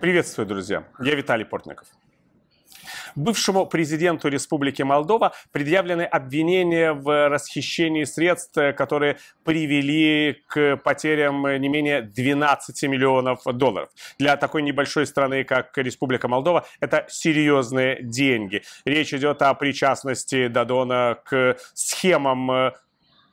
Приветствую, друзья. Я Виталий Портников. Бывшему президенту Республики Молдова предъявлены обвинения в расхищении средств, которые привели к потерям не менее 12 миллионов долларов. Для такой небольшой страны, как Республика Молдова, это серьезные деньги. Речь идет о причастности Дадона к схемам э,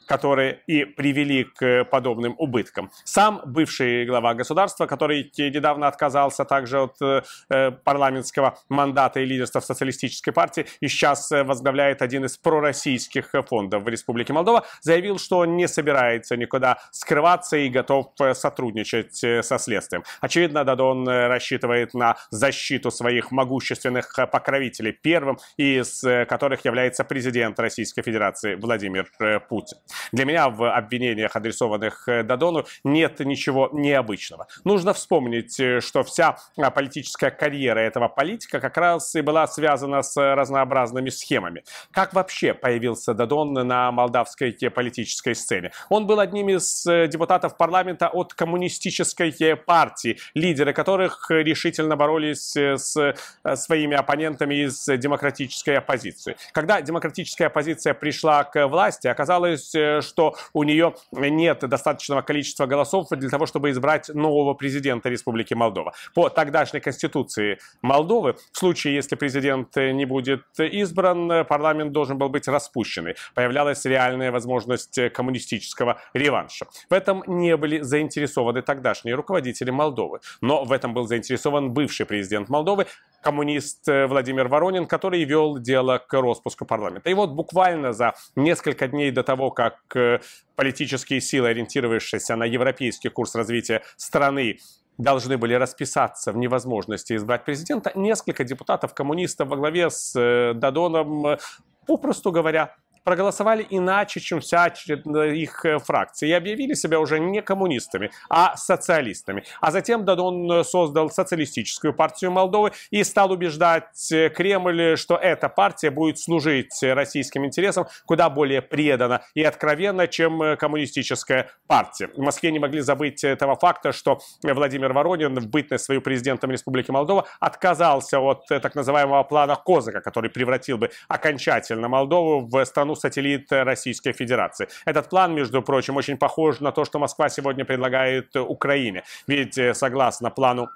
которые и привели к подобным убыткам. Сам бывший глава государства, который недавно отказался также от э, э, парламентского мандата и лидерства в социалистической партии и сейчас э, возглавляет один из пророссийских фондов в Республике Молдова, заявил, что не собирается никуда скрываться и готов сотрудничать со следствием. Очевидно, Дадон рассчитывает на защиту своих могущественных покровителей, первым из которых является президент Российской Федерации Владимир Путин. Для меня в обвинениях, адресованных э, Дадону, нет ничего необычного. Нужно вспомнить, э, что вся а, политическая карьера этого политика как раз и была связана с разнообразными схемами. Как вообще появился Дадон на молдавской э, политической сцене? Он был одним из депутатов парламента от коммунистической партии, лидеры которых решительно боролись с своими оппонентами из демократической оппозиции. Когда демократическая оппозиция пришла к власти, оказалось, Э, что у нее нет достаточного количества голосов для того, чтобы избрать нового президента Республики Молдова. По тогдашней конституции Молдовы, в случае, если президент не будет избран, парламент должен был быть распущен. Появлялась реальная возможность коммунистического реванша. В этом не были заинтересованы тогдашние руководители Молдовы. Но в этом был заинтересован бывший президент Молдовы, коммунист э, Владимир Воронин, который вел дело к распуску парламента. И вот буквально за несколько дней до того, как как политические силы, ориентировавшиеся на европейский курс развития страны, должны были расписаться в невозможности избрать президента, несколько депутатов коммунистов во главе с э, Дадоном, э, попросту говоря, проголосовали иначе, чем вся их э, фракция, и объявили себя уже не коммунистами, а социалистами. А затем Дадон э, создал социалистическую партию Молдовы и стал убеждать э, Кремль, что эта партия будет служить российским интересам куда более преданно и откровенно, чем коммунистическая партия. В Москве не могли забыть того факта, что Владимир Воронин в бытность свою президентом Республики Молдова отказался от так называемого плана Козака, который превратил бы окончательно Молдову в страну сателлит Российской Федерации. Этот план, между прочим, очень похож на то, что Москва сегодня предлагает Украине. Ведь э, согласно плану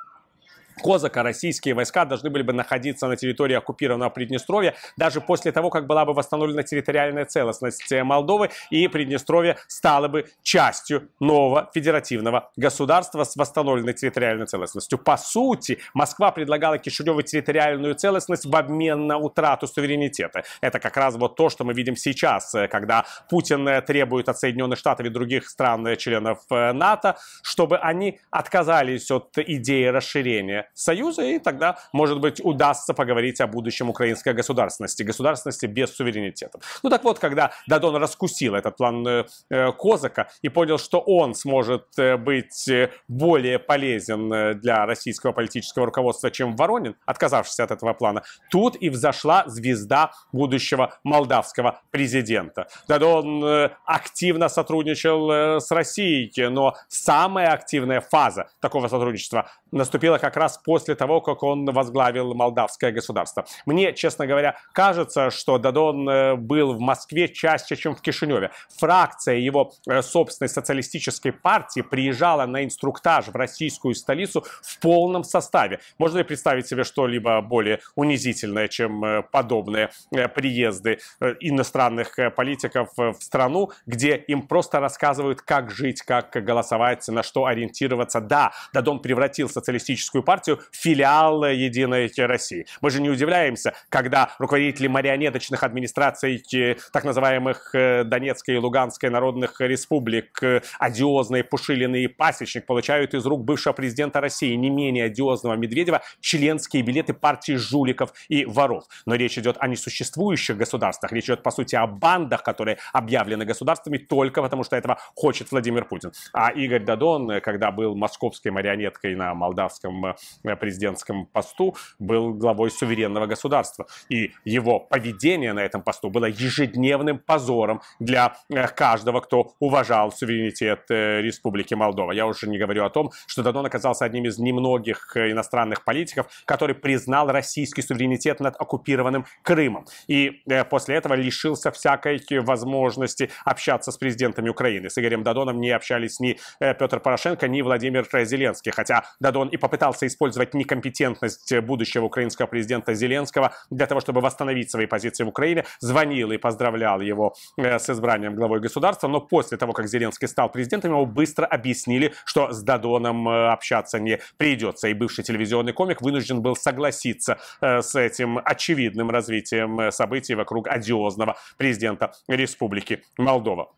Козака российские войска должны были бы находиться на территории оккупированного Приднестровья даже после того, как была бы восстановлена территориальная целостность э, Молдовы и Приднестровье стало бы частью нового федеративного государства с восстановленной территориальной целостностью. По сути, Москва предлагала Кишиневу территориальную целостность в обмен на утрату суверенитета. Это как раз вот то, что мы видим сейчас, э, когда Путин э, требует от Соединенных Штатов и других стран, членов НАТО, чтобы они отказались от идеи расширения Союза, и тогда, может быть, удастся поговорить о будущем украинской государственности, государственности без суверенитета. Ну так вот, когда Дадон раскусил этот план э, э Козака и понял, что он сможет э, быть э, более полезен для российского политического руководства, чем Воронин, отказавшись от этого плана, тут и взошла звезда будущего молдавского президента. Дадон активно сотрудничал с Россией, но самая активная фаза такого сотрудничества наступила как раз после того, как он возглавил молдавское государство. Мне, честно говоря, кажется, что Дадон э, был в Москве чаще, чем в Кишиневе. Фракция его э, собственной социалистической партии приезжала на инструктаж в российскую столицу в полном составе. Можно ли представить себе что-либо более унизительное, чем э, подобные приезды иностранных политиков в страну, где им просто рассказывают, как жить, как голосовать, на что ориентироваться. Да, Дадон превратил социалистическую партию партию филиал Единой России. Мы же не удивляемся, когда руководители марионеточных администраций э, так называемых э, Донецкой и Луганской народных республик, э, одиозные Пушилин и Пасечник, получают из рук бывшего президента России не менее одиозного Медведева членские билеты партии жуликов и воров. Но речь идет о несуществующих государствах, речь идет, по сути, о бандах, которые объявлены государствами только потому, что этого хочет Владимир Путин. А Игорь Дадон, когда был московской марионеткой на молдавском президентском посту был главой суверенного государства. И его поведение на этом посту было ежедневным позором для э, каждого, кто уважал суверенитет э, Республики Молдова. Я уже не говорю о том, что Дадон оказался одним из немногих э, иностранных политиков, который признал российский суверенитет над оккупированным Крымом. И после этого лишился всякой возможности общаться с президентами Украины. С Игорем Дадоном не общались ни Петр Порошенко, ни Владимир Зеленский. Хотя Дадон и попытался исправить использовать некомпетентность будущего украинского президента Зеленского для того, чтобы восстановить свои позиции в Украине. Звонил и поздравлял его э, с избранием главой государства, но после того, как Зеленский стал президентом, ему быстро объяснили, что с Дадоном э, общаться не придется. И бывший телевизионный комик вынужден был согласиться э, с этим очевидным развитием событий вокруг одиозного президента Республики Молдова.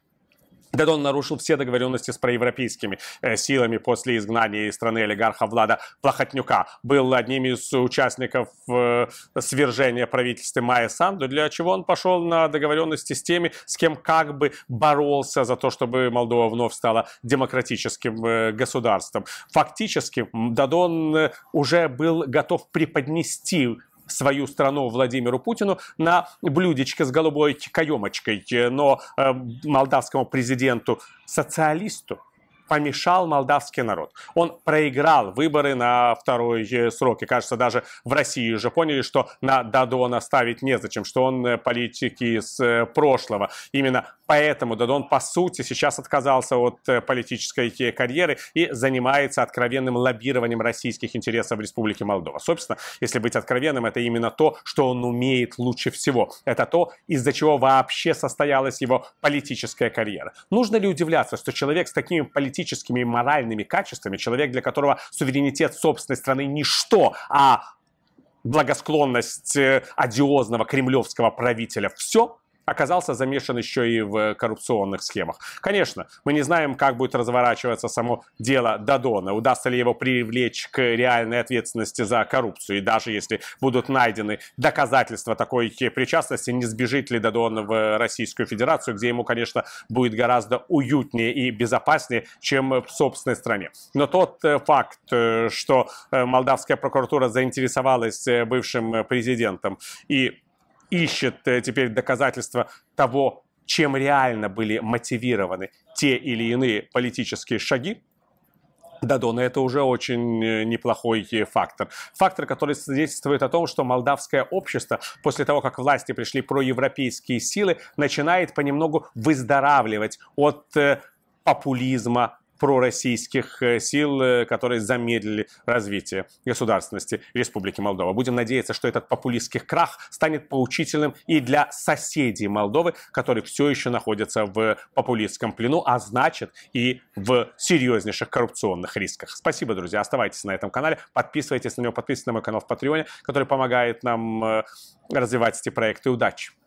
Дадон нарушил все договоренности с проевропейскими э, силами после изгнания из страны олигарха Влада Плохотнюка. Был одним из участников э, свержения правительства Майя Санду, для чего он пошел на договоренности с теми, с кем как бы боролся за то, чтобы Молдова вновь стала демократическим э, государством. Фактически Дадон уже был готов преподнести свою страну Владимиру Путину на блюдечко с голубой каемочкой, но э, молдавскому президенту социалисту помешал молдавский народ. Он проиграл выборы на второй э, срок. И кажется, даже в России уже поняли, что на Дадона ставить незачем, что он э, политик из э, прошлого. Именно поэтому Дадон, по сути, сейчас отказался от политической карьеры и занимается откровенным лоббированием российских интересов в Республике Молдова. Собственно, если быть откровенным, это именно то, что он умеет лучше всего. Это то, из-за чего вообще состоялась его политическая карьера. Нужно ли удивляться, что человек с такими политическими этическими и моральными качествами, человек, для которого суверенитет собственной страны – ничто, а благосклонность э, одиозного кремлевского правителя – все, оказался замешан еще и в коррупционных схемах. Конечно, мы не знаем, как будет разворачиваться само дело Дадона, удастся ли его привлечь к реальной ответственности за коррупцию, и даже если будут найдены доказательства такой причастности, не сбежит ли Дадон в Российскую Федерацию, где ему, конечно, будет гораздо уютнее и безопаснее, чем в собственной стране. Но тот э, факт, э, что э, молдавская прокуратура заинтересовалась бывшим президентом и ищет э, теперь доказательства того, чем реально были мотивированы те или иные политические шаги, Дадона – это уже очень э, неплохой э, фактор. Фактор, который свидетельствует о том, что молдавское общество после того, как власти пришли проевропейские силы, начинает понемногу выздоравливать от популизма, пророссийских э, сил, э, которые замедлили развитие государственности Республики Молдова. Будем надеяться, что этот популистский крах станет поучительным и для соседей Молдовы, которые все еще находятся в популистском плену, а значит и в серьезнейших коррупционных рисках. Спасибо, друзья. Оставайтесь на этом канале. Подписывайтесь на него, подписывайтесь на мой канал в Патреоне, который помогает нам э, развивать эти проекты. Удачи!